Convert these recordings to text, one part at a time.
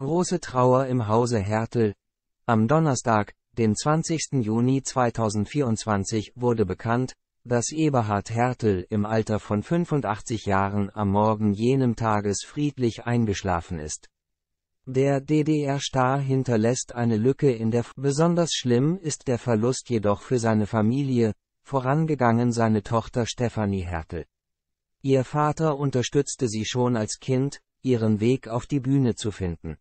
Große Trauer im Hause Hertel. Am Donnerstag, den 20. Juni 2024, wurde bekannt, dass Eberhard Hertel im Alter von 85 Jahren am Morgen jenem Tages friedlich eingeschlafen ist. Der DDR-Star hinterlässt eine Lücke in der F Besonders schlimm ist der Verlust jedoch für seine Familie, vorangegangen seine Tochter Stefanie Hertel. Ihr Vater unterstützte sie schon als Kind, ihren Weg auf die Bühne zu finden.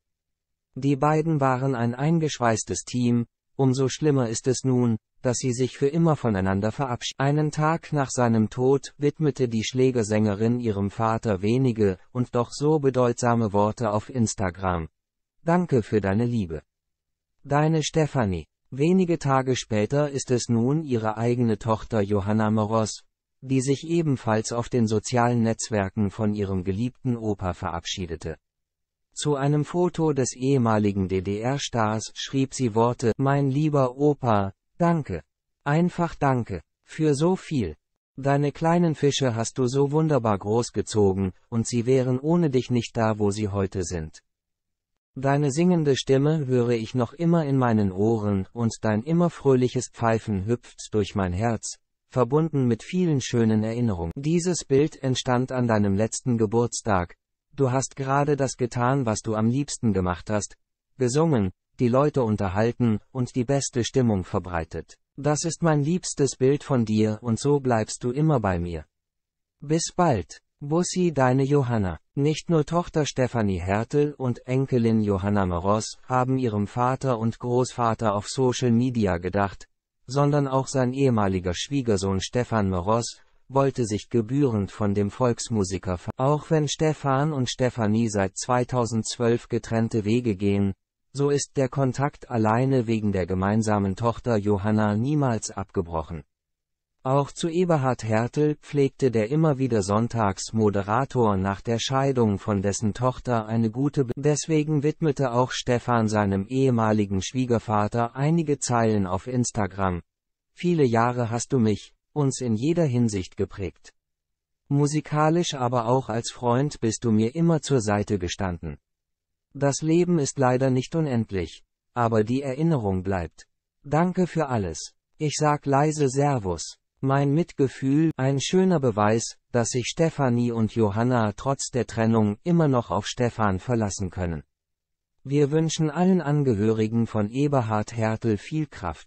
Die beiden waren ein eingeschweißtes Team, umso schlimmer ist es nun, dass sie sich für immer voneinander verabschieden. Einen Tag nach seinem Tod widmete die Schlägersängerin ihrem Vater wenige und doch so bedeutsame Worte auf Instagram. Danke für deine Liebe. Deine Stephanie. Wenige Tage später ist es nun ihre eigene Tochter Johanna Moros, die sich ebenfalls auf den sozialen Netzwerken von ihrem geliebten Opa verabschiedete. Zu einem Foto des ehemaligen DDR-Stars schrieb sie Worte, mein lieber Opa, danke. Einfach danke. Für so viel. Deine kleinen Fische hast du so wunderbar großgezogen, und sie wären ohne dich nicht da, wo sie heute sind. Deine singende Stimme höre ich noch immer in meinen Ohren, und dein immer fröhliches Pfeifen hüpft durch mein Herz, verbunden mit vielen schönen Erinnerungen. Dieses Bild entstand an deinem letzten Geburtstag, Du hast gerade das getan, was du am liebsten gemacht hast, gesungen, die Leute unterhalten und die beste Stimmung verbreitet. Das ist mein liebstes Bild von dir und so bleibst du immer bei mir. Bis bald, Bussi deine Johanna. Nicht nur Tochter Stefanie Hertel und Enkelin Johanna Maros haben ihrem Vater und Großvater auf Social Media gedacht, sondern auch sein ehemaliger Schwiegersohn Stefan Maros wollte sich gebührend von dem Volksmusiker ver Auch wenn Stefan und Stefanie seit 2012 getrennte Wege gehen, so ist der Kontakt alleine wegen der gemeinsamen Tochter Johanna niemals abgebrochen. Auch zu Eberhard Hertel pflegte der immer wieder Sonntagsmoderator nach der Scheidung von dessen Tochter eine gute Be Deswegen widmete auch Stefan seinem ehemaligen Schwiegervater einige Zeilen auf Instagram. Viele Jahre hast du mich, uns in jeder Hinsicht geprägt. Musikalisch aber auch als Freund bist du mir immer zur Seite gestanden. Das Leben ist leider nicht unendlich, aber die Erinnerung bleibt. Danke für alles. Ich sag leise Servus. Mein Mitgefühl, ein schöner Beweis, dass sich Stefanie und Johanna trotz der Trennung immer noch auf Stefan verlassen können. Wir wünschen allen Angehörigen von Eberhard Hertel viel Kraft.